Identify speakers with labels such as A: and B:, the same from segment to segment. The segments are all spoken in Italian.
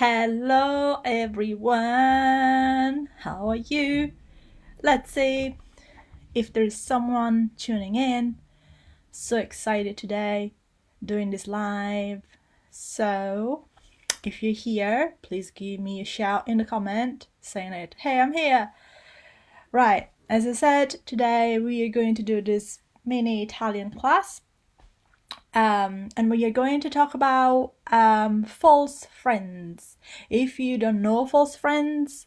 A: Hello everyone, how are you? Let's see if there's someone tuning in. So excited today doing this live. So if you're here, please give me a shout in the comment saying it. Hey, I'm here. Right, as I said, today we are going to do this mini Italian class um, and we are going to talk about um, false friends. If you don't know false friends,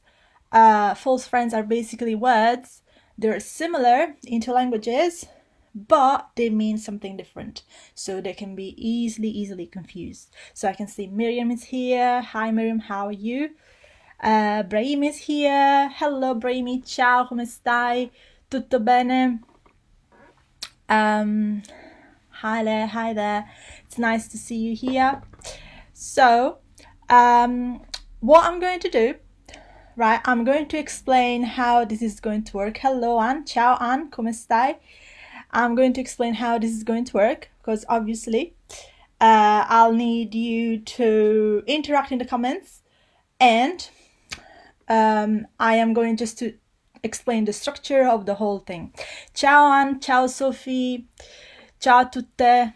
A: uh, false friends are basically words. They're similar into languages, but they mean something different. So they can be easily, easily confused. So I can see Miriam is here. Hi, Miriam, how are you? Uh, Brahim is here. Hello, Brahimi. Ciao, come stai? Tutto bene? Um, hi there, hi there. It's nice to see you here. So, um, what I'm going to do, right, I'm going to explain how this is going to work. Hello, and Ciao, and Come stai? I'm going to explain how this is going to work because obviously uh, I'll need you to interact in the comments and um, I am going just to explain the structure of the whole thing. Ciao and ciao Sophie. Ciao a tutte,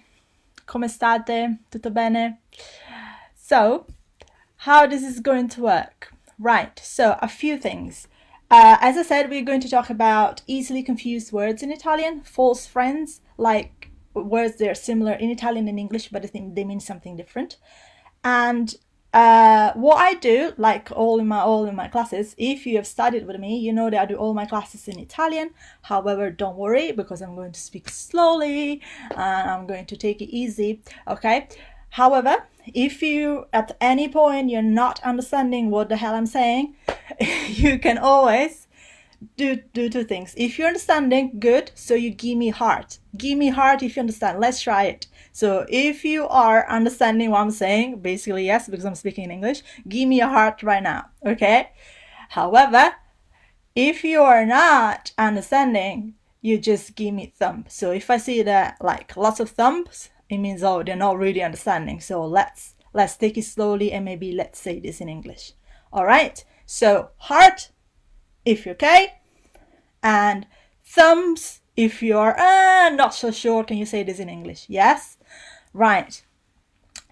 A: come state? Tutto bene? So, how this is going to work? Right, so a few things. Uh, as I said, we're going to talk about easily confused words in Italian, false friends, like words that are similar in Italian and English, but I think they mean something different. And uh, what I do, like all in my all in my classes, if you have studied with me, you know that I do all my classes in Italian. However, don't worry because I'm going to speak slowly and I'm going to take it easy. Okay. However, if you at any point you're not understanding what the hell I'm saying, you can always do do two things. If you're understanding, good. So you give me heart. Give me heart if you understand. Let's try it. So if you are understanding what I'm saying, basically yes, because I'm speaking in English, give me a heart right now, okay? However, if you are not understanding, you just give me thumb. So if I see that like lots of thumbs, it means oh they're not really understanding. So let's let's take it slowly and maybe let's say this in English. All right. So heart if you're okay, and thumbs if you're uh, not so sure. Can you say this in English? Yes. Right.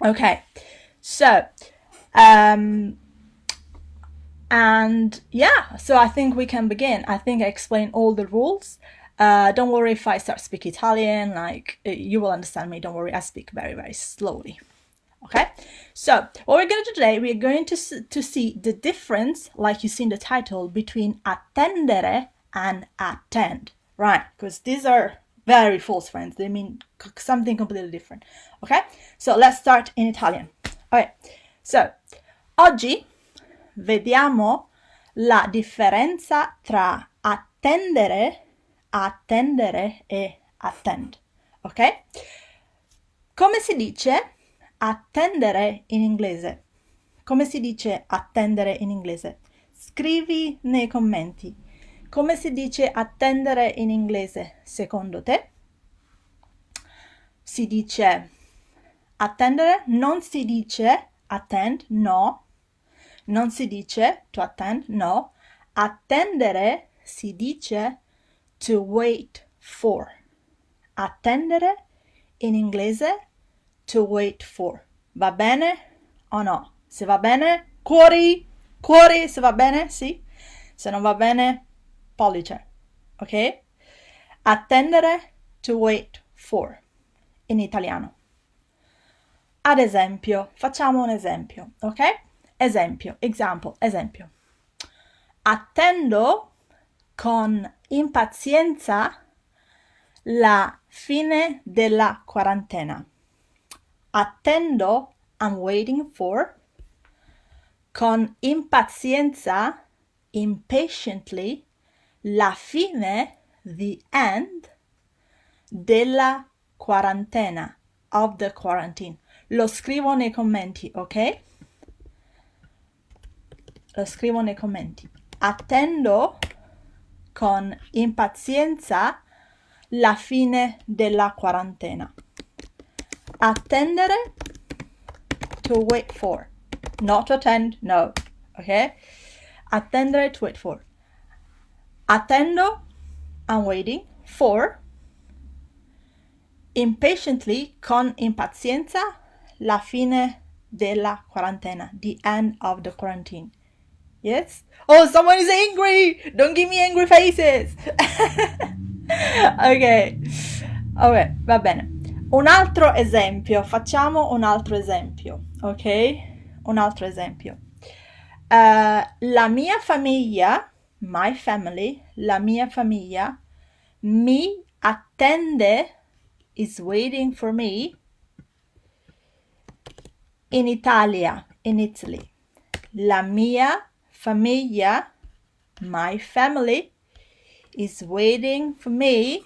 A: Okay. So, um, and yeah, so I think we can begin. I think I explained all the rules. Uh, don't worry if I start speak Italian, like uh, you will understand me. Don't worry, I speak very, very slowly. Okay, so what we're going to do today, we're going to, to see the difference, like you see in the title, between attendere and attend, right? Because these are Very false friends. They mean something completely different. Okay? So let's start in Italian. Ok, so oggi vediamo la differenza tra attendere, attendere e attend. Ok? Come si dice attendere in inglese? Come si dice attendere in inglese? Scrivi nei commenti come si dice attendere in inglese secondo te? Si dice attendere, non si dice attend, no. Non si dice to attend, no. Attendere si dice to wait for. Attendere in inglese to wait for. Va bene o no? Se va bene, cuori, cuori, se va bene, sì. Se non va bene, pollice, ok? Attendere, to wait for, in italiano. Ad esempio, facciamo un esempio, ok? Esempio, example, esempio. Attendo con impazienza la fine della quarantena. Attendo, I'm waiting for, con impazienza, impatiently, la fine, the end, della quarantena, of the quarantine. Lo scrivo nei commenti, ok? Lo scrivo nei commenti. Attendo con impazienza la fine della quarantena. Attendere, to wait for. Not attend, no, ok? Attendere, to wait for. Attendo, I'm waiting, for. Impatiently, con impazienza, la fine della quarantena, the end of the quarantine. Yes? Oh, someone is angry! Don't give me angry faces! ok, ok, va bene. Un altro esempio, facciamo un altro esempio, ok? Un altro esempio. Uh, la mia famiglia my family, la mia famiglia, mi attende, is waiting for me, in Italia, in Italy. La mia famiglia, my family, is waiting for me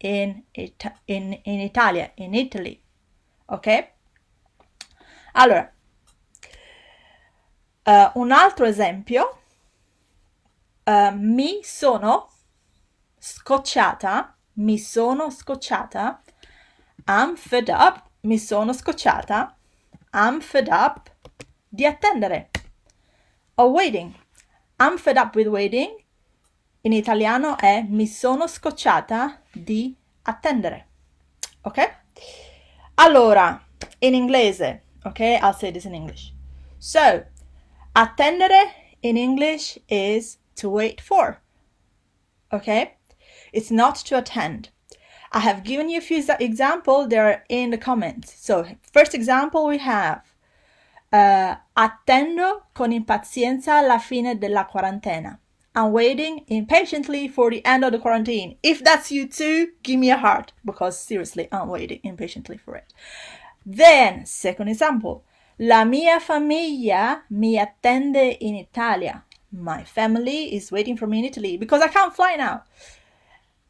A: in, Ita in, in Italia, in Italy. Ok? Allora, uh, un altro esempio eh, mi sono scocciata, mi sono scocciata, I'm fed up, mi sono scocciata, I'm fed up di attendere, or oh, waiting, I'm fed up with waiting, in italiano è mi sono scocciata di attendere, ok? Allora, in inglese, ok? I'll say this in English. So, attendere in English is to wait for. Okay? It's not to attend. I have given you a few examples, they're in the comments. So, first example we have uh, Attendo con impazienza la fine della quarantena. I'm waiting impatiently for the end of the quarantine. If that's you too, give me a heart because seriously, I'm waiting impatiently for it. Then, second example. La mia famiglia mi attende in Italia. My family is waiting for me in Italy because I can't fly now.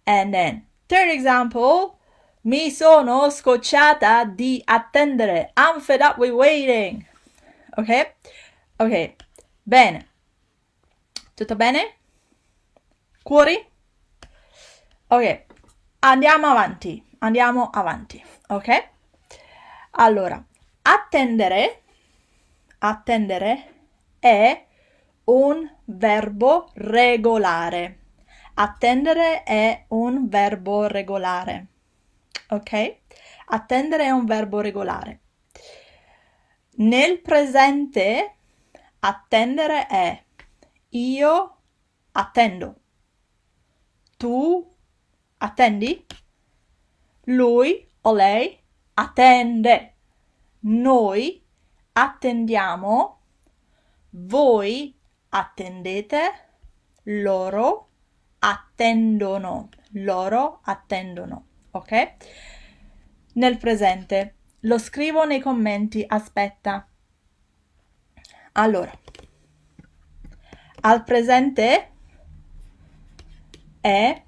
A: And then, third example, mi sono scocciata di attendere. I'm fed up with waiting. Ok? Ok, bene. Tutto bene? Cuori? Ok, andiamo avanti. Andiamo avanti. Ok? Allora, attendere, attendere è un verbo regolare. Attendere è un verbo regolare. Ok? Attendere è un verbo regolare. Nel presente attendere è io attendo. Tu attendi? Lui o lei attende. Noi attendiamo. Voi attendete, loro attendono, loro attendono, ok? Nel presente, lo scrivo nei commenti, aspetta. Allora, al presente è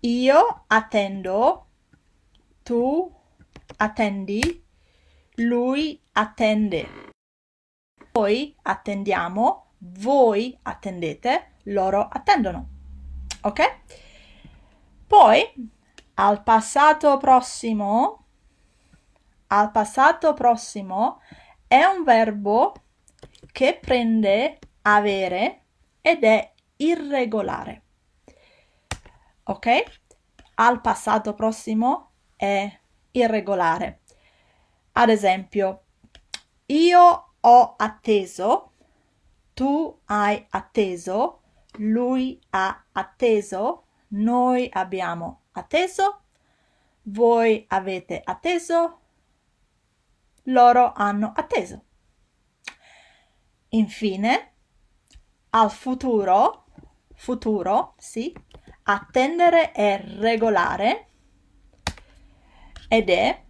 A: io attendo, tu attendi, lui attende. Noi attendiamo, voi attendete, loro attendono. Ok? Poi al passato prossimo, al passato prossimo è un verbo che prende avere ed è irregolare. Ok? Al passato prossimo è irregolare. Ad esempio, io ho atteso, tu hai atteso, lui ha atteso, noi abbiamo atteso, voi avete atteso, loro hanno atteso. Infine, al futuro, futuro, sì, attendere è regolare ed è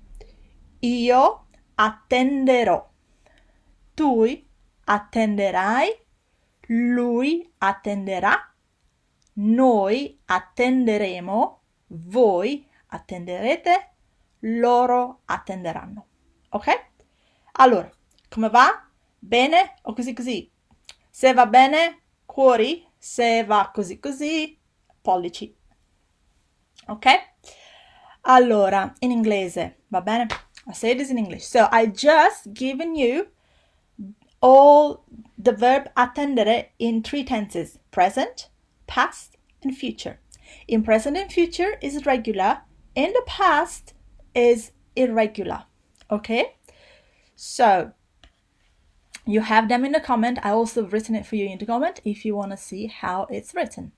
A: io attenderò tu attenderai, lui attenderà, noi attenderemo, voi attenderete, loro attenderanno. Ok? Allora, come va? Bene o così così? Se va bene, cuori, se va così così, pollici. Ok? Allora, in inglese, va bene? I say this in English. So I just given you all the verb attendere in three tenses present, past, and future. In present and future is regular, in the past is irregular. Okay? So, you have them in the comment. I also written it for you in the comment if you want to see how it's written.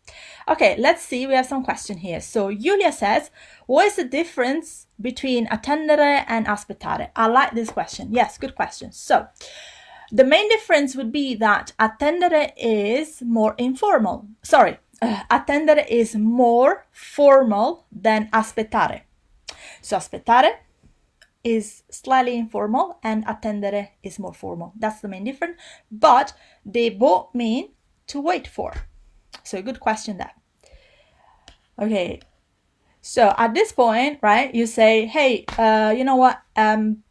A: Okay, let's see. We have some question here. So Julia says, what is the difference between attendere and aspettare? I like this question. Yes, good question. So the main difference would be that attendere is more informal. Sorry, uh, attendere is more formal than aspettare. So aspettare is slightly informal and attendere is more formal. That's the main difference, but they both mean to wait for. So good question that. Okay. So at this point, right, you say, hey, uh, you know what? Um,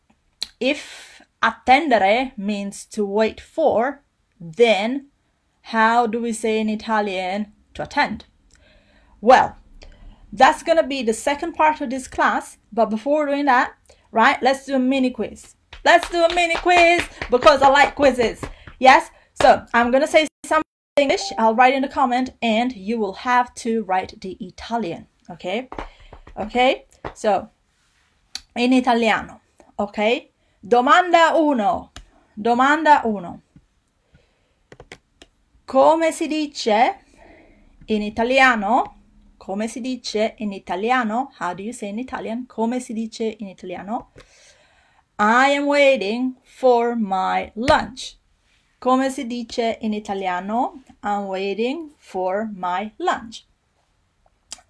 A: if attendere means to wait for, then how do we say in Italian to attend? Well, that's going to be the second part of this class, but before doing that, right, let's do a mini quiz. Let's do a mini quiz because I like quizzes. Yes? So I'm going to say something English. I'll write in the comment and you will have to write the Italian. Okay? Okay? So, in Italiano. Okay? Domanda 1. Domanda 1. Come si dice in italiano? Come si dice in italiano? How do you say in Italian? Come si dice in italiano? I am waiting for my lunch. Come si dice in italiano? I'm waiting for my lunch.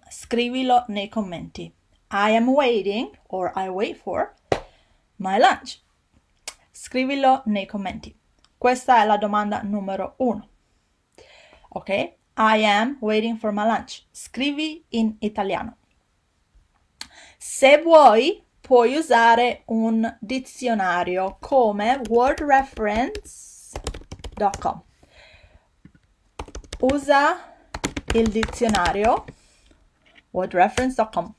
A: Scrivilo nei commenti. I am waiting or I wait for my lunch? Scrivilo nei commenti. Questa è la domanda numero uno. Ok? I am waiting for my lunch. Scrivi in italiano. Se vuoi, puoi usare un dizionario come wordreference.com. Usa il dizionario wordreference.com.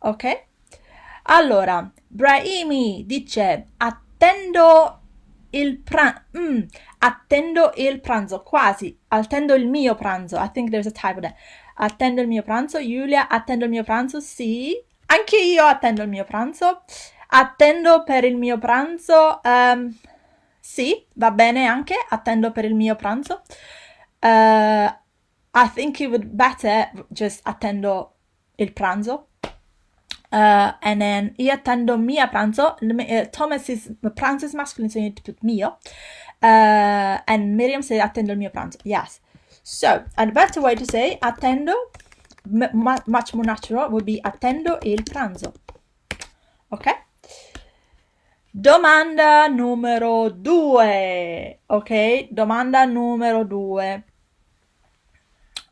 A: Ok? Allora, Brahimi dice attendo il pranzo, mm, attendo il pranzo, quasi, attendo il mio pranzo. I think there's a typo there. Attendo il mio pranzo, Giulia, attendo il mio pranzo, sì. Anche io attendo il mio pranzo. Attendo per il mio pranzo, um, sì, va bene anche, attendo per il mio pranzo. Uh, I think it would better just attendo il pranzo. Uh, and then io attendo mia pranzo. Eh, Thomas is, pranzo is masculine, so you mio. Uh, and Miriam said attendo il mio pranzo. Yes. So, a better way to say attendo, much more natural, would be attendo il pranzo. Ok? Domanda numero due. Ok? Domanda numero due.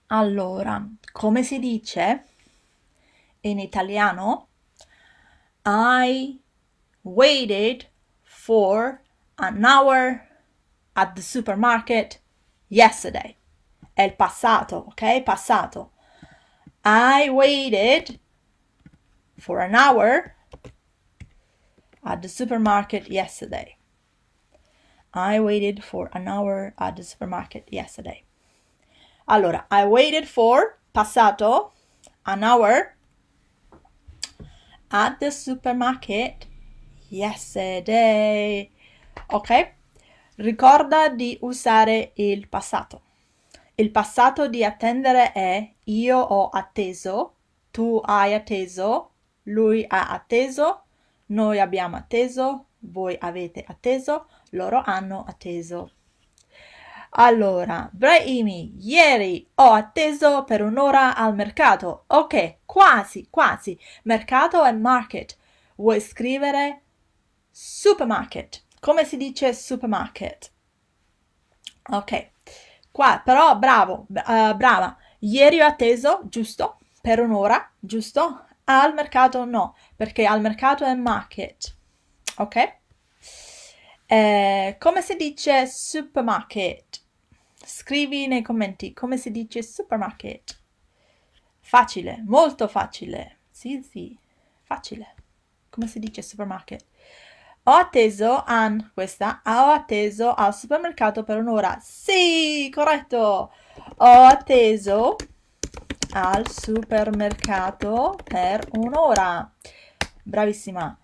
A: Allora, come si dice in italiano I waited for an hour at the supermarket yesterday. El pasado, passato, ok? Passato. I waited for an hour at the supermarket yesterday. I waited for an hour at the supermarket yesterday. Allora, I waited for, passato, an hour, at the supermarket yesterday. Ok? Ricorda di usare il passato. Il passato di attendere è io ho atteso, tu hai atteso, lui ha atteso, noi abbiamo atteso, voi avete atteso, loro hanno atteso. Allora, Brahimi, ieri ho atteso per un'ora al mercato. Ok, quasi, quasi. Mercato e market. Vuoi scrivere supermarket? Come si dice supermarket? Ok, qua però bravo, uh, brava. Ieri ho atteso, giusto, per un'ora, giusto? Al mercato no, perché al mercato è market. Ok? Eh, come si dice supermarket? Scrivi nei commenti come si dice supermarket. Facile, molto facile. Sì, sì, facile. Come si dice supermarket? Ho atteso, an, questa, ho atteso al supermercato per un'ora. Sì, corretto. Ho atteso al supermercato per un'ora. Bravissima.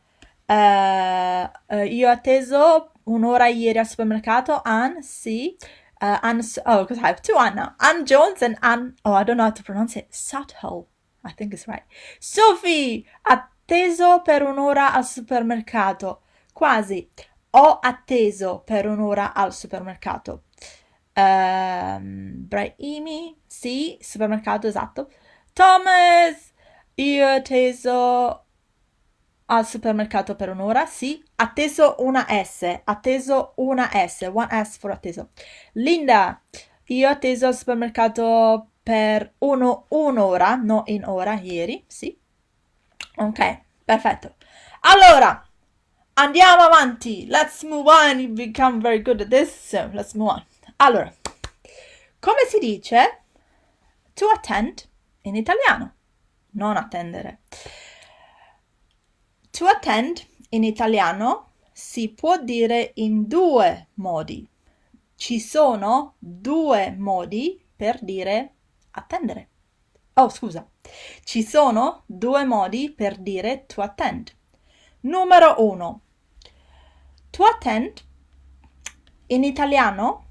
A: Uh, io ho atteso un'ora ieri al supermercato, an, sì uh, Anne, oh, because I have two Anne now. Anne Jones and Anne, oh, I don't know how to pronounce it. Suttle, I think it's right. Sophie, atteso per un'ora al supermercato. Quasi. Ho atteso per un'ora al supermercato. Um, Brahimi, sì, supermercato, esatto. Thomas, io atteso al supermercato per un'ora, sì, atteso una S, atteso una S, one S for atteso. Linda, io ho atteso al supermercato per uno, un'ora, no in ora, ieri, sì. Ok, perfetto. Allora, andiamo avanti. Let's move on. You become very good at this. So let's move on. Allora, come si dice to attend in italiano? Non attendere. To attend in italiano si può dire in due modi. Ci sono due modi per dire attendere. Oh, scusa. Ci sono due modi per dire to attend. Numero uno. To attend in italiano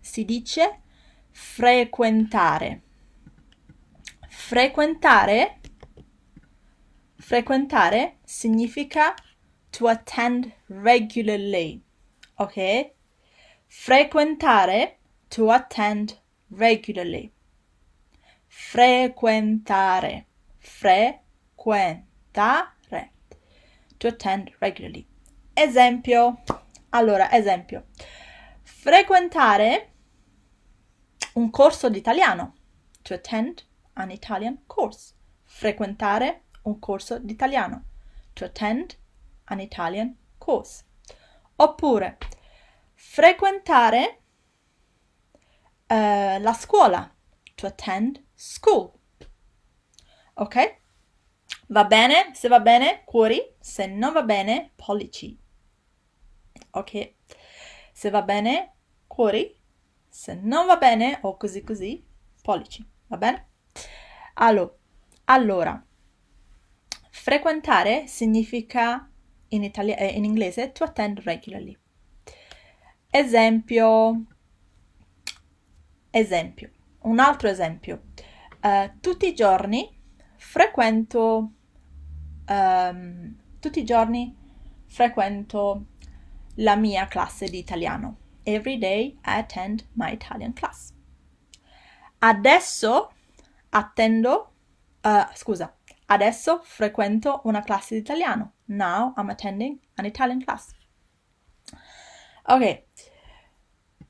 A: si dice frequentare. Frequentare Frequentare significa to attend regularly. Ok? Frequentare, to attend regularly. Frequentare, frequentare, to attend regularly. Esempio. Allora, esempio. Frequentare un corso di italiano. To attend an Italian course. Frequentare un corso d'italiano. To attend an Italian course. Oppure frequentare uh, la scuola. To attend school. Ok? Va bene? Se va bene, cuori. Se non va bene, pollici. Ok? Se va bene, cuori. Se non va bene, o così così, pollici. Va bene? Allora, allora Frequentare significa in, Italia, eh, in inglese to attend regularly. Esempio, esempio, un altro esempio. Uh, tutti i giorni frequento, um, tutti i giorni frequento la mia classe di italiano. Every day I attend my Italian class. Adesso attendo, uh, scusa, Adesso frequento una classe di italiano. Now I'm attending an Italian class. Okay,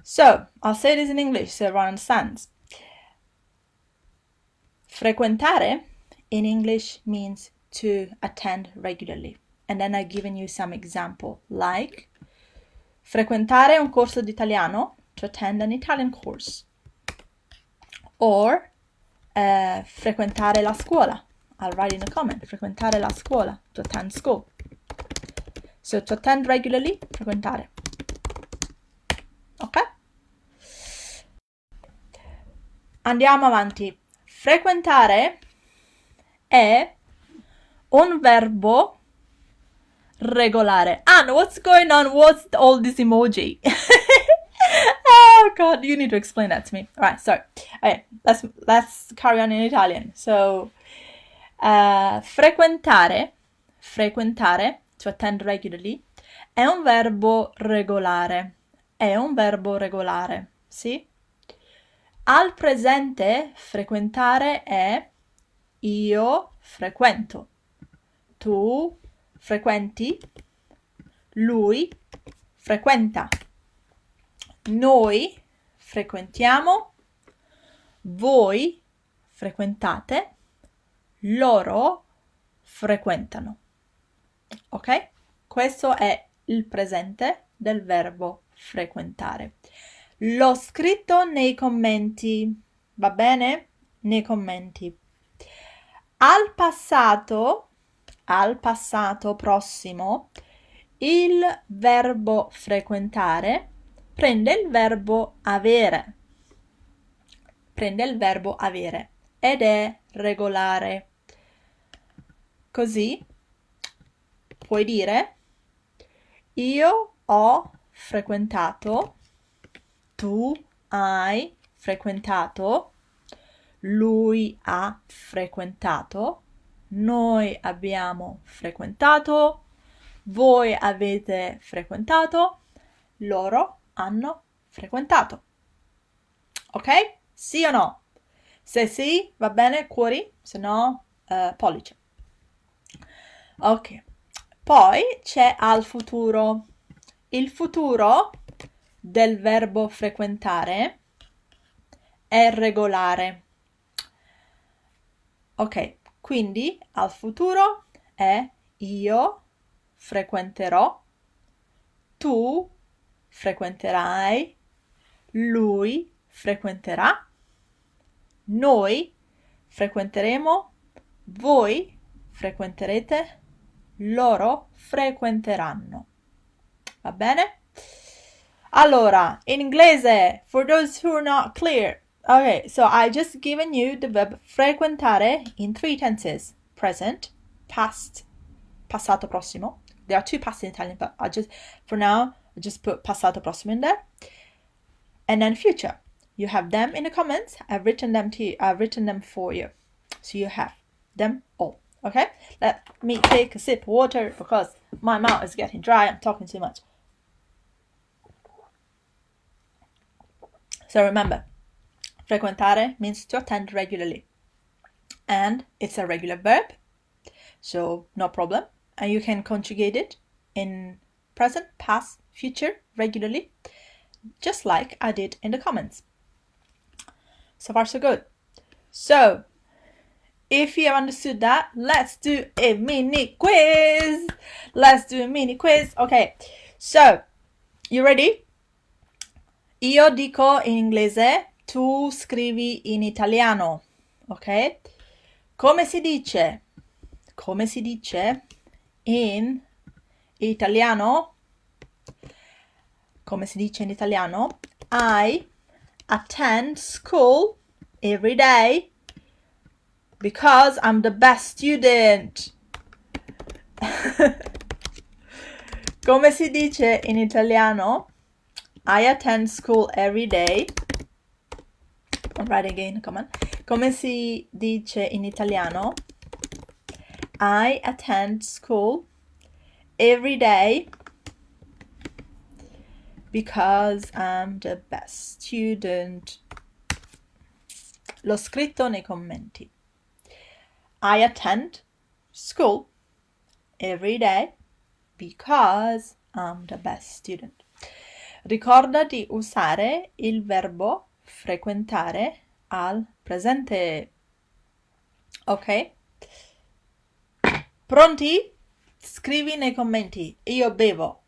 A: so I'll say this in English so everyone understands. Frequentare in English means to attend regularly. And then I've given you some example like frequentare un corso di italiano, to attend an Italian course. Or uh, frequentare la scuola, I'll write in a comment, frequentare la scuola, to attend school. So to attend regularly, frequentare. Ok? Andiamo avanti. Frequentare è un verbo regolare. And ah, what's going on? What's all this emoji? oh god, you need to explain that to me. All right, so okay, let's let's carry on in Italian. So Uh, frequentare, frequentare, to attend regularly, è un verbo regolare. È un verbo regolare, sì? Al presente frequentare è io frequento, tu frequenti, lui frequenta, noi frequentiamo, voi frequentate loro frequentano. Ok? Questo è il presente del verbo frequentare. L'ho scritto nei commenti, va bene? Nei commenti. Al passato, al passato prossimo, il verbo frequentare prende il verbo avere. Prende il verbo avere ed è regolare. Così puoi dire io ho frequentato, tu hai frequentato, lui ha frequentato, noi abbiamo frequentato, voi avete frequentato, loro hanno frequentato. Ok? Sì o no? Se sì, va bene, cuori, se no, eh, pollice. Ok, poi c'è al futuro. Il futuro del verbo frequentare è regolare. Ok, quindi al futuro è io frequenterò, tu frequenterai, lui frequenterà, noi frequenteremo, voi frequenterete loro frequenteranno. Va bene? Allora, in inglese, for those who are not clear. Okay, so I just given you the verb frequentare in three tenses. Present, past, passato prossimo. There are two past in Italian, but I just, for now, I just put passato prossimo in there. And then future. You have them in the comments. I've written them to you. I've written them for you. So you have them all. Okay, let me take a sip of water because my mouth is getting dry. I'm talking too much. So remember, frequentare means to attend regularly. And it's a regular verb, so no problem. And you can conjugate it in present, past, future, regularly, just like I did in the comments. So far, so good. So, if you have understood that, let's do a mini quiz. Let's do a mini quiz. Okay, so you ready? Io dico in inglese, tu scrivi in italiano. Ok? Come si dice? Come si dice in italiano? Come si dice in italiano? I attend school every day. because I'm the best student. Come si dice in italiano? I attend school every day. I'll write again, come on. Come si dice in italiano? I attend school every day because I'm the best student. L'ho scritto nei commenti. I attend school every day because I'm the best student. Ricorda di usare il verbo frequentare al presente. Ok? Pronti? Scrivi nei commenti. Io bevo.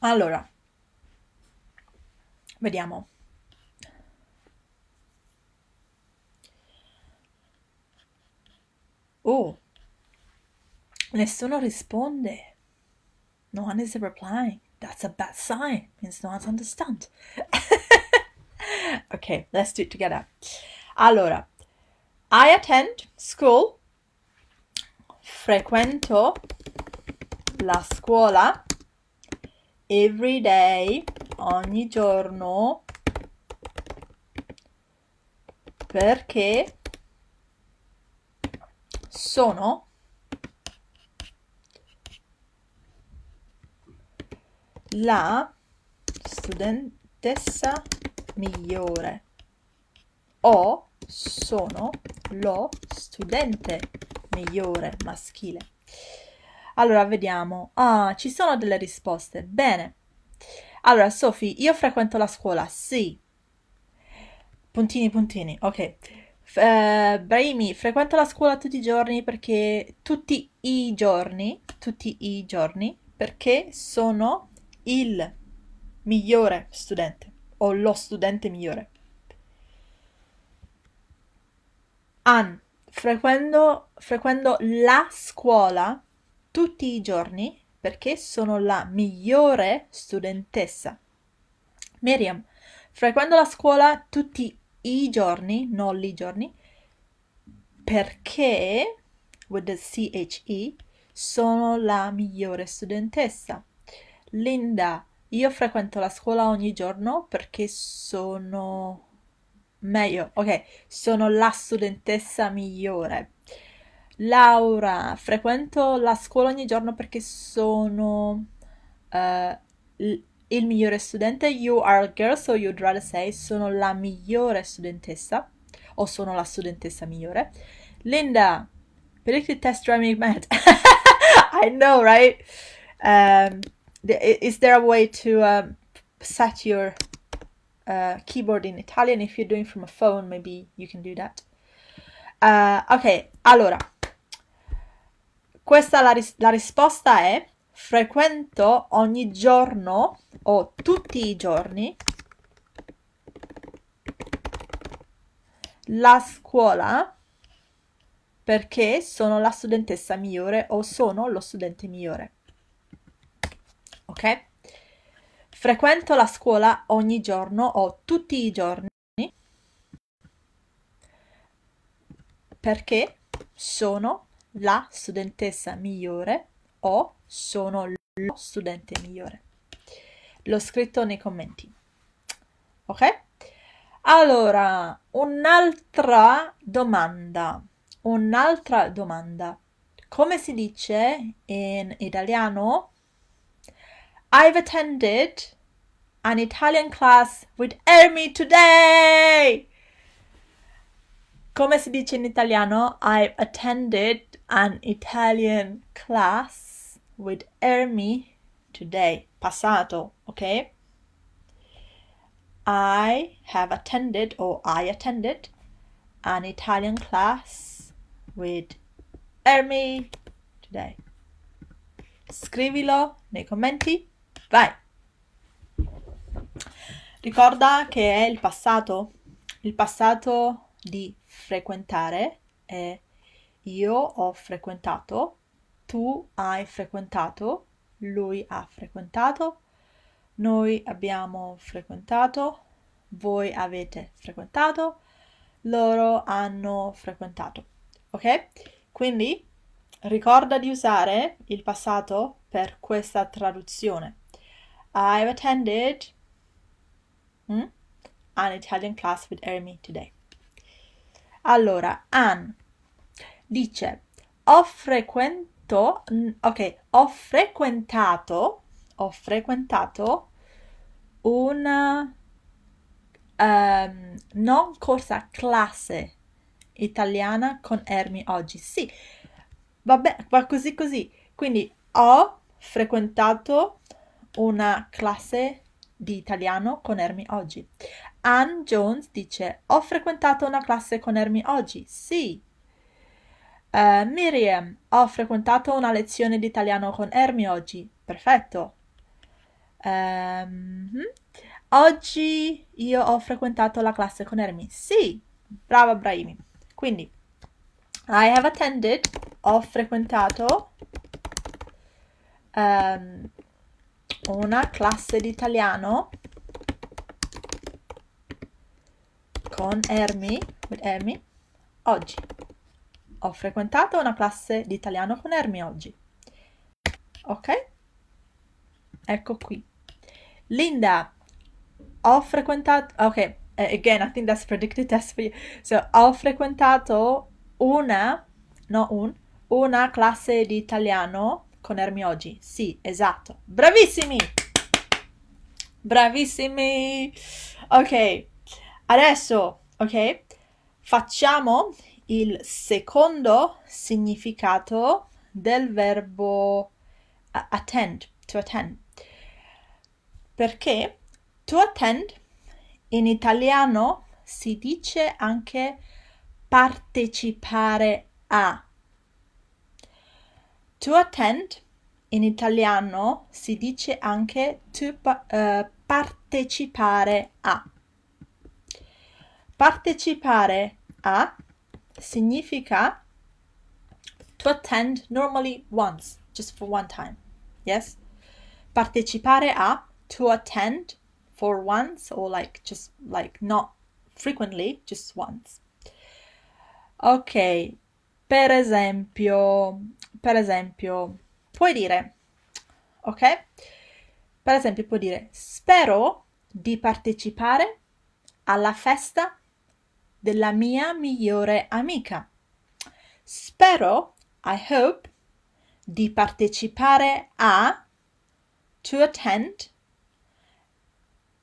A: Allora, vediamo. Oh, nessuno risponde. No one is replying. That's a bad sign. Means no one's understand. ok, let's do it together. Allora, I attend school. Frequento la scuola every day, ogni giorno, perché sono la studentessa migliore o sono lo studente migliore maschile. Allora, vediamo. Ah, ci sono delle risposte. Bene. Allora, Sophie, io frequento la scuola. Sì. Puntini, puntini. Ok. Uh, Brahimi, frequento la scuola tutti i giorni perché tutti i giorni, tutti i giorni, perché sono il migliore studente o lo studente migliore. An, frequento, frequento la scuola tutti i giorni perché sono la migliore studentessa. Miriam, frequento la scuola tutti i giorni, non li giorni, perché, with the CHE, sono la migliore studentessa. Linda, io frequento la scuola ogni giorno perché sono meglio, ok, sono la studentessa migliore Laura, frequento la scuola ogni giorno perché sono eh, il migliore studente. You are a girl, so you'd rather say sono la migliore studentessa o sono la studentessa migliore. Linda, predicted test driving math. I know, right? Um, is there a way to um, set your uh, keyboard in Italian if you're doing from a phone? Maybe you can do that. Uh, ok, allora, questa la, ris- la risposta è frequento ogni giorno o tutti i giorni la scuola perché sono la studentessa migliore o sono lo studente migliore. Ok? Frequento la scuola ogni giorno o tutti i giorni perché sono la studentessa migliore o sono lo studente migliore. L'ho scritto nei commenti. Ok? Allora, un'altra domanda. Un'altra domanda. Come si dice in italiano? I've attended an Italian class with Amy today. Come si dice in italiano? I've attended an Italian class with Ermi today, passato, ok? I have attended or I attended an Italian class with Ermi today. Scrivilo nei commenti, vai! Ricorda che è il passato, il passato di frequentare è io ho frequentato, tu hai frequentato, lui ha frequentato, noi abbiamo frequentato, voi avete frequentato, loro hanno frequentato. Ok? Quindi ricorda di usare il passato per questa traduzione. I've attended hmm? an Italian class with Amy today. Allora, an dice ho frequento, ok, ho frequentato, ho frequentato una um, ehm, non corsa classe italiana con Ermi oggi. Sì, vabbè, va così così. Quindi ho frequentato una classe di italiano con Ermi oggi. Ann Jones dice: Ho frequentato una classe con Ermi oggi. Sì. Uh, Miriam, ho frequentato una lezione di italiano con Ermi oggi. Perfetto. Um, oggi io ho frequentato la classe con Ermi. Sì, brava Brahimi. Quindi, I have attended, ho frequentato um, una classe di italiano con Ermi, Ermi oggi. Ho frequentato una classe di italiano con Ermi oggi. Ok? Ecco qui. Linda, ho frequentato... Ah, ok, eh, again, I think that's predicted test for you. So, ho frequentato una... No, un... Una classe di italiano con Ermi oggi. Sì, esatto. Bravissimi! Bravissimi! Ok, adesso, ok, facciamo il secondo significato del verbo attend, to attend. Perché to attend in italiano si dice anche partecipare a. To attend in italiano si dice anche to, uh, partecipare a. Partecipare a significa to attend normally once, just for one time. Yes? Partecipare a, to attend for once or like just like not frequently, just once. Ok, per esempio, per esempio, puoi dire, ok? Per esempio puoi dire, spero di partecipare alla festa della mia migliore amica. Spero, I hope, di partecipare a to attend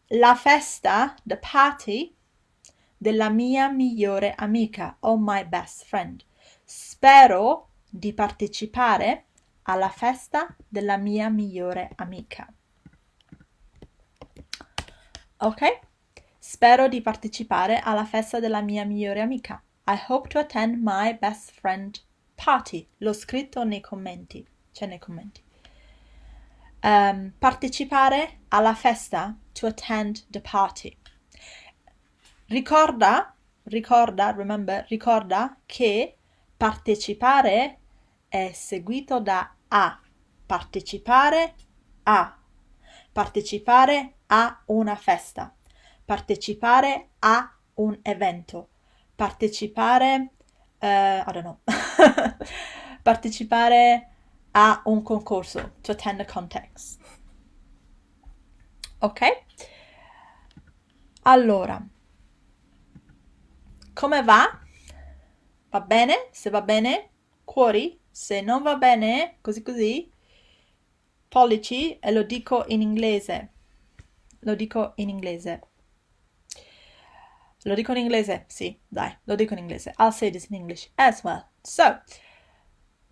A: la festa, the party, della mia migliore amica o my best friend. Spero di partecipare alla festa della mia migliore amica. Ok? Spero di partecipare alla festa della mia migliore amica. I hope to attend my best friend party. L'ho scritto nei commenti. Cioè nei commenti. Um, partecipare alla festa. To attend the party. Ricorda, ricorda, remember, ricorda che partecipare è seguito da a. Partecipare a. Partecipare a una festa partecipare a un evento, partecipare, uh, I don't know, partecipare a un concorso, to attend a contest. Ok? Allora, come va? Va bene? Se va bene, cuori. Se non va bene, così così, pollici e lo dico in inglese. Lo dico in inglese. Lo dico in inglese? Sì, dai, lo dico in inglese. I'll say this in English as well. So,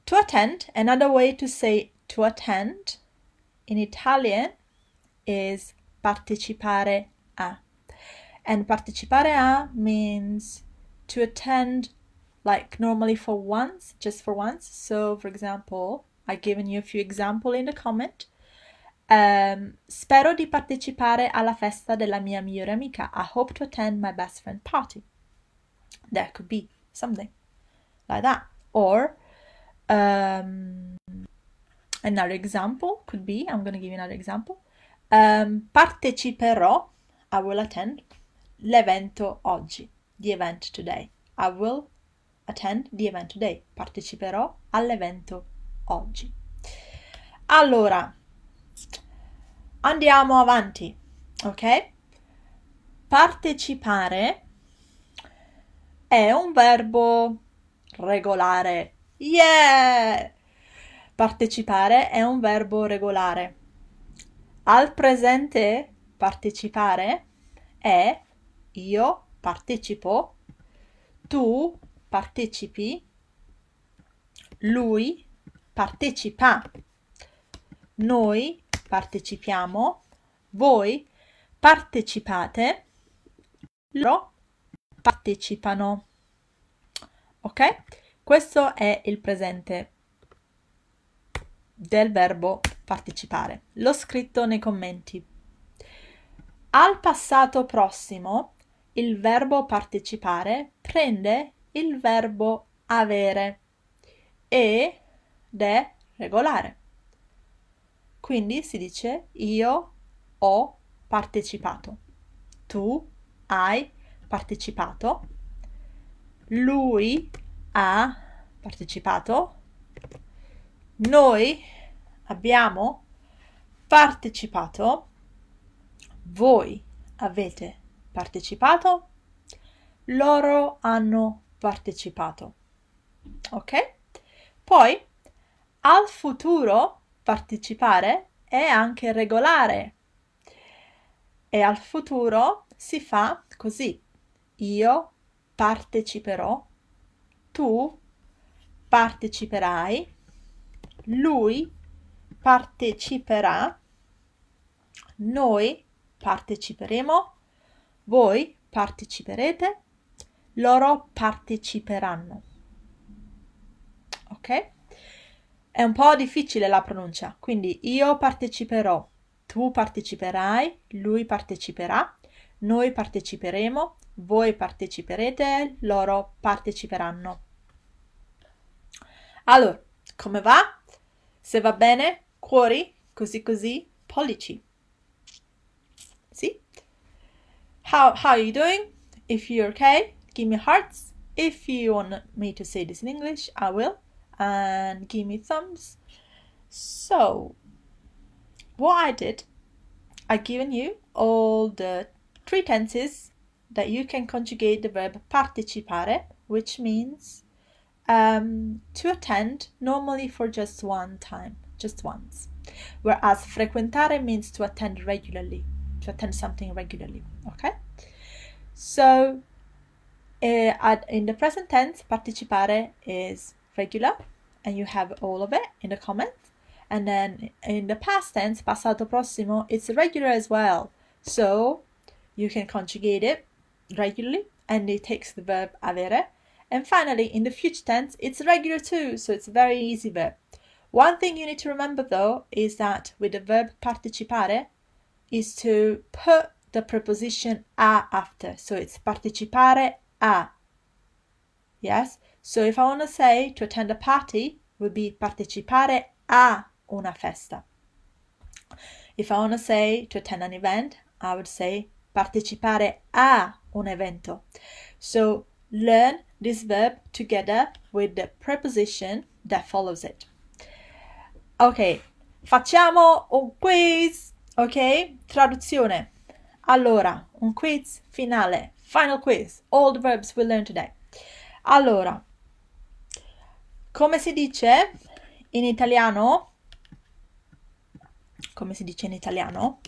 A: to attend, another way to say to attend in Italian is partecipare a. And partecipare a means to attend like normally for once, just for once. So, for example, I've given you a few example in the comment. Um, spero di partecipare alla festa della mia migliore amica. I hope to attend my best friend party. That could be something like that. Or um, another example could be, I'm going to give you another example. Um, parteciperò, I will attend, l'evento oggi, the event today. I will attend the event today. Parteciperò all'evento oggi. Allora, Andiamo avanti, ok? Partecipare è un verbo regolare. Yeah! Partecipare è un verbo regolare. Al presente partecipare è io partecipo, tu partecipi, lui partecipa, noi partecipiamo, voi partecipate, loro partecipano. Ok? Questo è il presente del verbo partecipare. L'ho scritto nei commenti. Al passato prossimo il verbo partecipare prende il verbo avere ed è regolare. Quindi si dice io ho partecipato. Tu hai partecipato. Lui ha partecipato. Noi abbiamo partecipato. Voi avete partecipato. Loro hanno partecipato. Ok? Poi al futuro Partecipare è anche regolare. E al futuro si fa così. Io parteciperò, tu parteciperai, lui parteciperà, noi parteciperemo, voi parteciperete, loro parteciperanno. Ok? È un po' difficile la pronuncia, quindi io parteciperò, tu parteciperai, lui parteciperà, noi parteciperemo, voi parteciperete, loro parteciperanno. Allora, come va? Se va bene, cuori, così così, pollici. Sì? How, how are you doing? If you're okay, give me hearts. If you want me to say this in English, I will. and give me thumbs. So what I did, I given you all the three tenses that you can conjugate the verb partecipare, which means um, to attend normally for just one time, just once. Whereas frequentare means to attend regularly, to attend something regularly. Okay? So uh, in the present tense, participare is regular and you have all of it in the comments. And then in the past tense, passato prossimo, it's regular as well. So you can conjugate it regularly and it takes the verb avere. And finally, in the future tense, it's regular too, so it's a very easy verb. One thing you need to remember though is that with the verb participare, is to put the preposition a after. So it's participare a. Yes? So if I want to say to attend a party would be partecipare a una festa. If I want to say to attend an event, I would say partecipare a un evento. So learn this verb together with the preposition that follows it. Ok, facciamo un quiz, ok? Traduzione. Allora, un quiz finale, final quiz, all the verbs we learned today. Allora, Come si dice in italiano? Come si dice in italiano?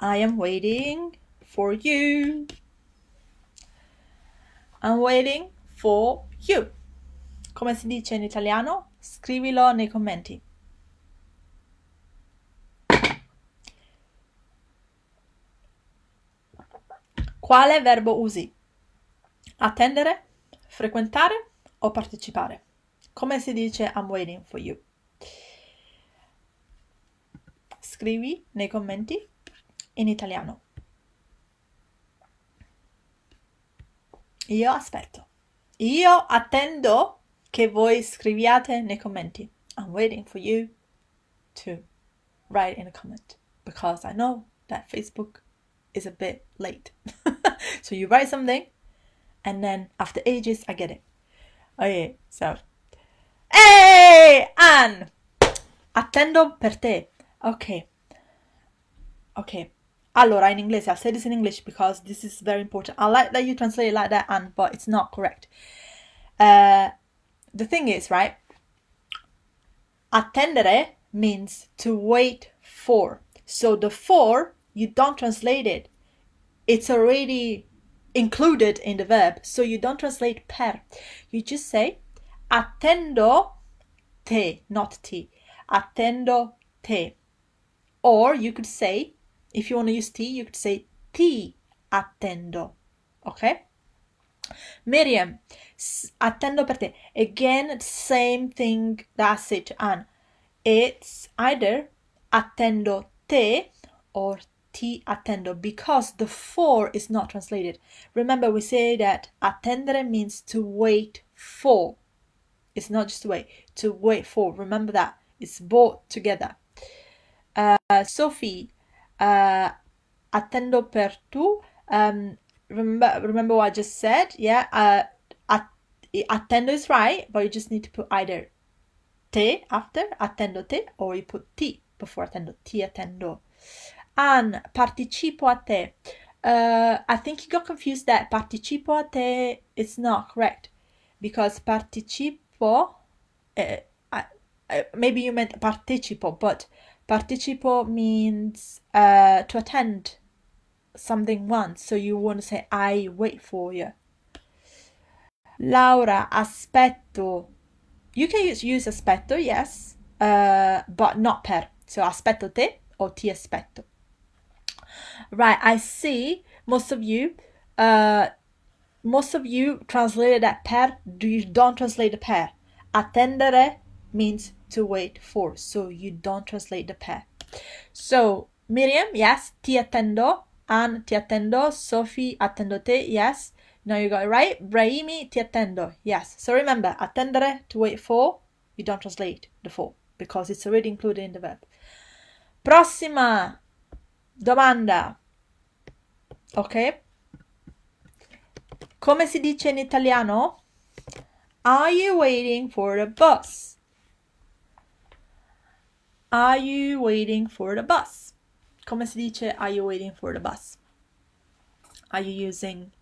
A: I am waiting for you. I'm waiting for you. Come si dice in italiano? Scrivilo nei commenti. Quale verbo usi? Attendere, frequentare o partecipare? Come si dice I'm waiting for you? Scrivi nei commenti in italiano. Io aspetto. Io attendo che voi scriviate nei commenti. I'm waiting for you to write in a comment because I know that Facebook is a bit late. so you write something and then after ages I get it. Okay, so Ehi, Anne, Attendo per te. Ok. Ok. Allora, in English, I'll say this in English because this is very important. I like that you translate it like that, Anne, but it's not correct. Uh, the thing is, right? Attendere means to wait for. So the for, you don't translate it. It's already included in the verb, so you don't translate per. You just say attendo te, not ti. Attendo te. Or you could say, if you want to use ti, you could say ti attendo. Okay? Miriam, attendo per te. Again, same thing that's it. And it's either attendo te or ti attendo because the for is not translated. Remember, we say that attendere means to wait for. It's not just wait. To wait for. Remember that. It's both together. Uh, Sophie, uh, attendo per tu. Um, remember, remember what I just said? Yeah. Uh, at, attendo is right, but you just need to put either te after attendo te or you put ti before attendo. Ti attendo. And participo a te. Uh, I think you got confused that participo a te is not correct because participo uh, I, I, maybe you meant participo, but participo means uh, to attend something once, so you want to say I wait for you. Laura, aspetto. You can use, use aspetto, yes, uh, but not per. So aspetto te or ti aspetto. Right, I see most of you uh, most of you translated that per, you don't translate the per. Attendere means to wait for, so you don't translate the per. So, Miriam, yes, ti attendo. Anne, ti attendo. Sophie, attendo te, yes. Now you got it right. Brahimi, ti attendo, yes. So remember, attendere, to wait for, you don't translate the for because it's already included in the verb. Prossima domanda. Okay? Come si dice in italiano? Are you waiting for the bus? Are you waiting for the bus? Come si dice are you waiting for the bus? Are you using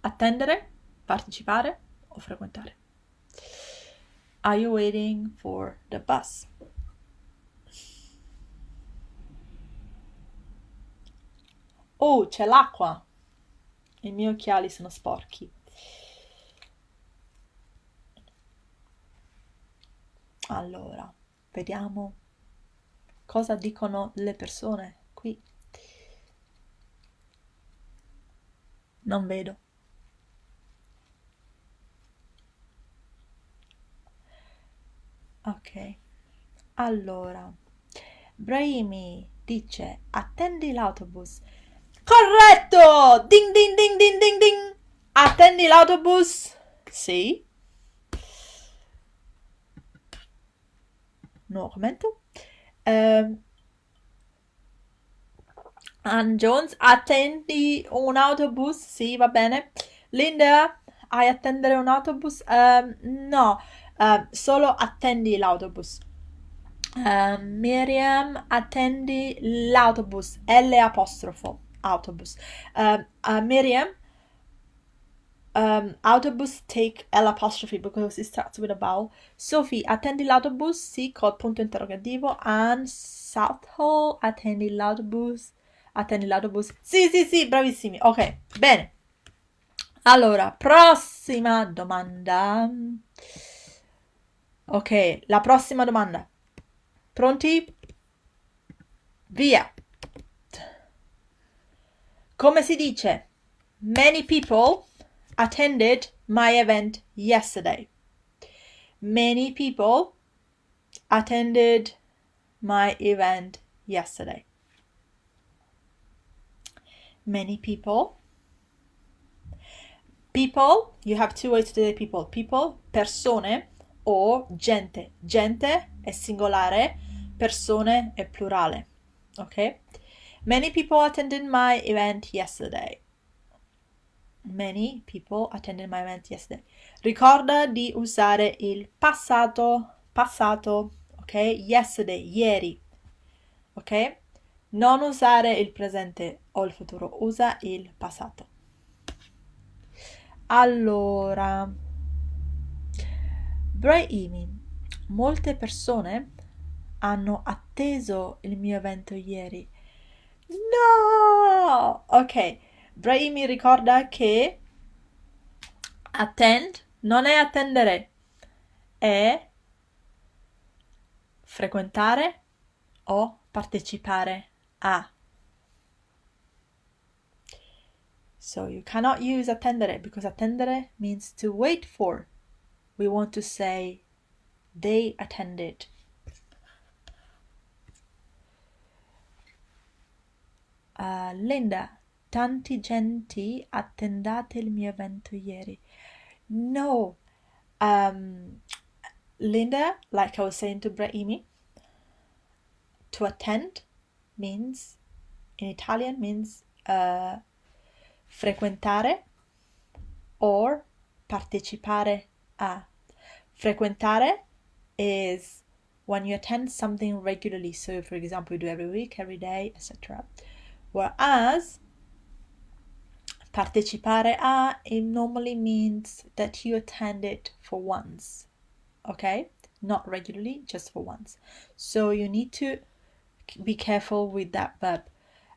A: attendere, partecipare o frequentare? Are you waiting for the bus? Oh, c'è l'acqua. I miei occhiali sono sporchi. Allora, vediamo cosa dicono le persone qui. Non vedo. Ok, allora, Brahimi dice attendi l'autobus, Corretto! Ding ding ding ding ding ding! Attendi l'autobus? Sì. Nuovo commento. Um, Ann Jones, attendi un autobus? Sì, va bene. Linda, hai attendere un autobus? Um, no, uh, solo attendi l'autobus. Uh, Miriam, attendi l'autobus. L apostrofo autobus. Um, uh, Miriam, um, autobus take L apostrophe because it starts with a vowel. Sophie, attendi l'autobus? Sì, col punto interrogativo. Anne Southall, attendi l'autobus? Attendi l'autobus? Sì, sì, sì, bravissimi. Ok, bene. Allora, prossima domanda. Ok, la prossima domanda. Pronti? Via. Come si dice? Many people attended my event yesterday. Many people attended my event yesterday. Many people. People, you have two ways to say people. People, persone o gente. Gente è singolare, persone è plurale. Ok? Many people attended my event yesterday. Many people attended my event yesterday. Ricorda di usare il passato, passato, ok? Yesterday, ieri, ok? Non usare il presente o il futuro, usa il passato. Allora, Brahimi, molte persone hanno atteso il mio evento ieri. No! Ok, mi ricorda che attend non è attendere, è frequentare o partecipare a. So you cannot use attendere because attendere means to wait for. We want to say they attended. uh, Linda, tanti genti attendate il mio evento ieri. No, um, Linda, like I was saying to Brahimi, to attend means, in Italian, means uh, frequentare or partecipare a. Frequentare is when you attend something regularly. So, for example, you do every week, every day, etc. Whereas partecipare a it normally means that you attended for once. Okay? Not regularly, just for once. So you need to be careful with that verb.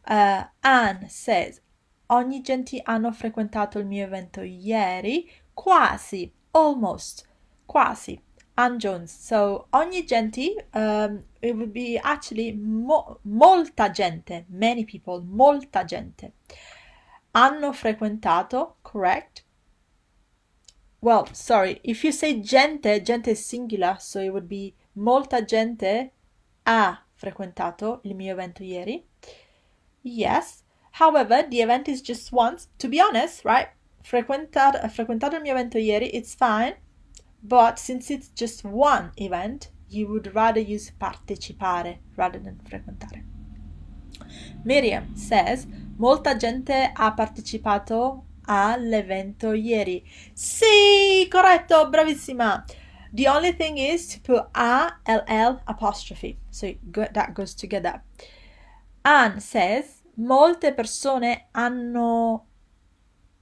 A: Uh, Anne says, ogni gente hanno frequentato il mio evento ieri, quasi, almost, quasi Ann Jones. So ogni gente um, it would be actually mo- molta gente, many people, molta gente. Hanno frequentato, correct? Well, sorry, if you say gente, gente is singular, so it would be molta gente ha frequentato il mio evento ieri. Yes. However, the event is just once. To be honest, right? Frequentar, frequentato il mio evento ieri, it's fine. But since it's just one event, you would rather use partecipare rather than frequentare. Miriam says, molta gente ha partecipato all'evento ieri. Sì, corretto, bravissima. The only thing is to put a l l apostrophe, so that goes together. Anne says, molte persone hanno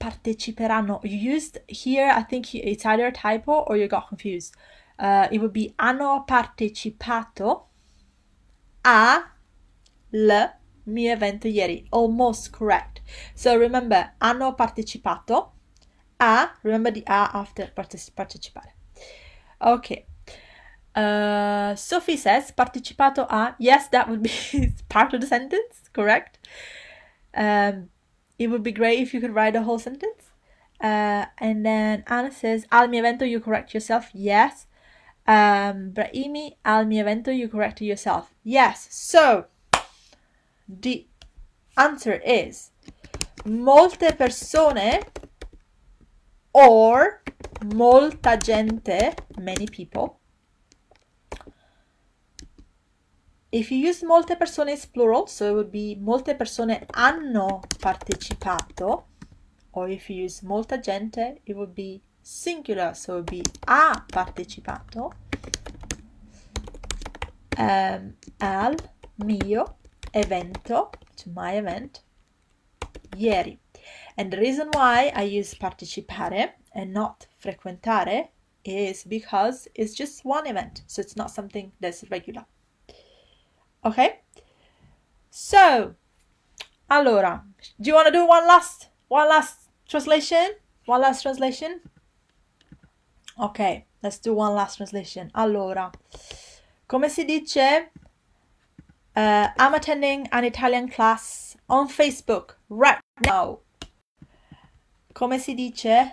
A: parteciperanno. You used here, I think it's either a typo or you got confused. Uh, it would be hanno partecipato a l mio evento ieri. Almost correct. So remember, hanno partecipato a, remember the a after partecipare. Okay. Uh, Sophie says, partecipato a, yes, that would be part of the sentence, correct? Um, It would be great if you could write a whole sentence. Uh, and then Anna says, Al mio evento, you correct yourself. Yes. Um, Brahimi, al mio evento, you correct yourself. Yes. So, the answer is molte persone or molta gente, many people If you use molte persone, it's plural, so it would be molte persone hanno partecipato. Or if you use molta gente, it would be singular, so it would be ha partecipato um, al mio evento, to my event, ieri. And the reason why I use partecipare and not frequentare is because it's just one event, so it's not something that's regular. Okay? So, allora, do you want to do one last, one last translation? One last translation? Ok, let's do one last translation. Allora, come si dice? Uh, I'm attending an Italian class on Facebook right now. Come si dice?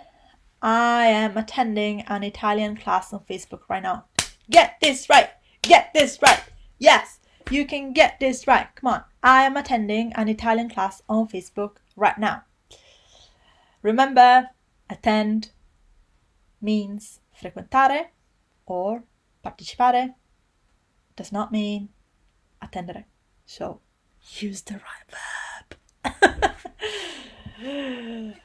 A: I am attending an Italian class on Facebook right now. Get this right! Get this right! Yes! You can get this right. Come on. I am attending an Italian class on Facebook right now. Remember, attend means frequentare or partecipare. Does not mean attendere. So use the right verb.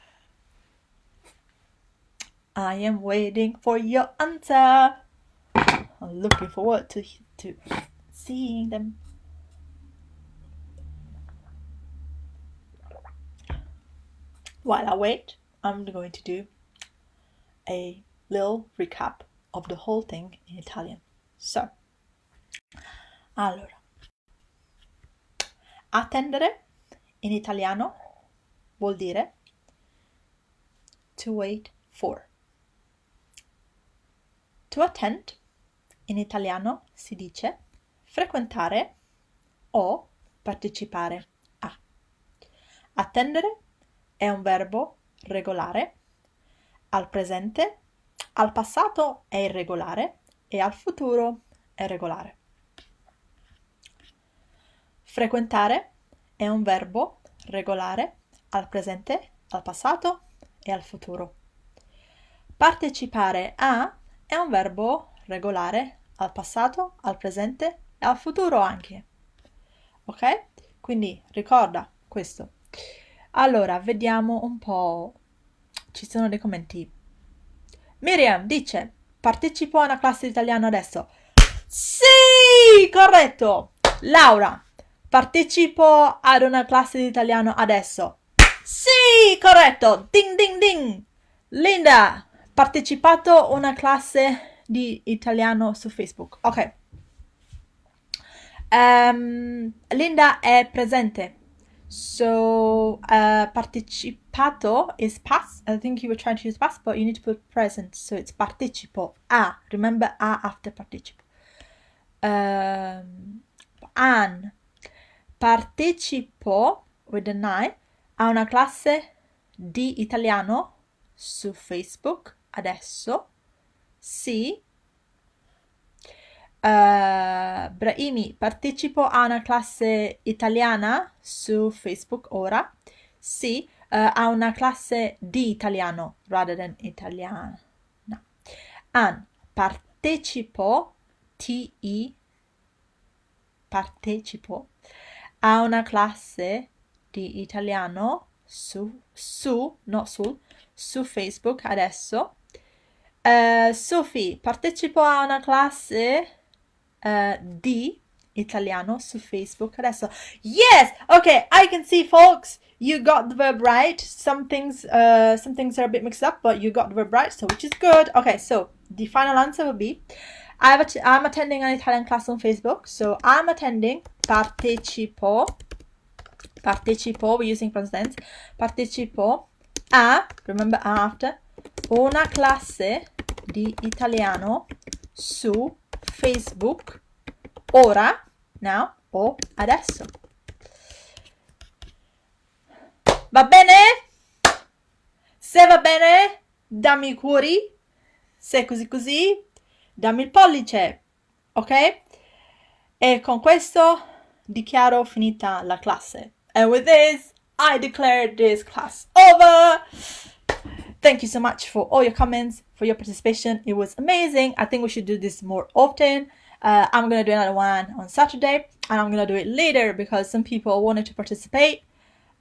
A: I am waiting for your answer. I'm looking forward to to seeing them. While I wait, I'm going to do a little recap of the whole thing in Italian. So, allora, attendere in italiano vuol dire to wait for. To attend in italiano si dice frequentare o partecipare a. Attendere è un verbo regolare al presente, al passato è irregolare e al futuro è regolare. Frequentare è un verbo regolare al presente, al passato e al futuro. Partecipare a è un verbo regolare al passato, al presente al futuro anche. Ok? Quindi ricorda questo. Allora, vediamo un po'. Ci sono dei commenti. Miriam dice: Partecipo a una classe di italiano adesso. Sì, corretto. Laura, partecipo ad una classe di italiano adesso. Sì, corretto. Ding ding ding. Linda, partecipato a una classe di italiano su Facebook. Ok. Um, Linda è presente. So, uh, partecipato is past. I think you were trying to use past, but you need to put present. So it's participo. A. Ah, remember A ah after participo. Um, ehm, an. Partecipo, with an I, a una classe di italiano su Facebook adesso. Sì, Uh, eh, Brahimi, partecipo a una classe italiana su Facebook ora? Sì, uh, a una classe di italiano rather than italiano. No. An, partecipo, ti, partecipo a una classe di italiano su, su, no sul, su Facebook adesso. Uh, Sophie, partecipo a una classe uh, D Italiano su Facebook adesso. Yes! Okay, I can see folks, you got the verb right. Some things uh some things are a bit mixed up, but you got the verb right, so which is good. Okay, so the final answer will be i I'm attending an Italian class on Facebook, so I'm attending partecipo partecipo, we're using past tense. Partecipo a, remember after, una classe di italiano su Facebook ora, now o adesso. Va bene? Se va bene, dammi i cuori. Se così così, dammi il pollice. Ok? E con questo dichiaro finita la classe. And with this, I declare this class over. Thank you so much for all your comments, for your participation. It was amazing. I think we should do this more often. Uh, I'm going to do another one on Saturday and I'm going to do it later because some people wanted to participate.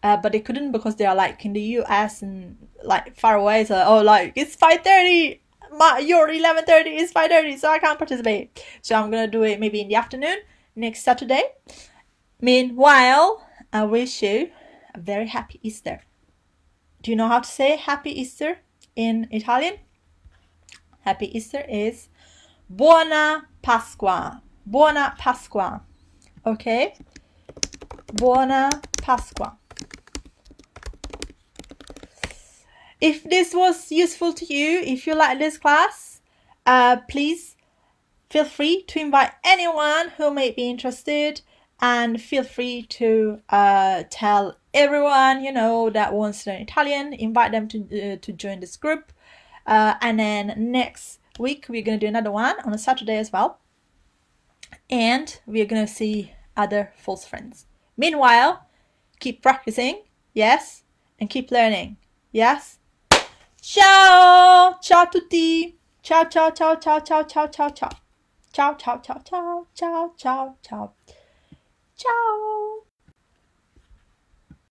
A: Uh, but they couldn't because they are like in the US and like far away. So oh, like it's five thirty. My your eleven thirty is five thirty, so I can't participate. So I'm gonna do it maybe in the afternoon next Saturday. Meanwhile, I wish you a very happy Easter. Do you know how to say Happy Easter in Italian? Happy Easter is Buona Pasqua. Buona Pasqua. Okay? Buona Pasqua. If this was useful to you, if you like this class, uh, please feel free to invite anyone who may be interested and feel free to uh, tell everyone you know that wants to learn Italian, invite them to uh, to join this group. Uh, and then next week we're gonna do another one on a Saturday as well, and we're gonna see other false friends. Meanwhile, keep practicing, yes, and keep learning, yes. Ciao, ciao a tutti, ciao ciao ciao ciao ciao ciao ciao ciao ciao ciao ciao ciao ciao ciao ciao ciao.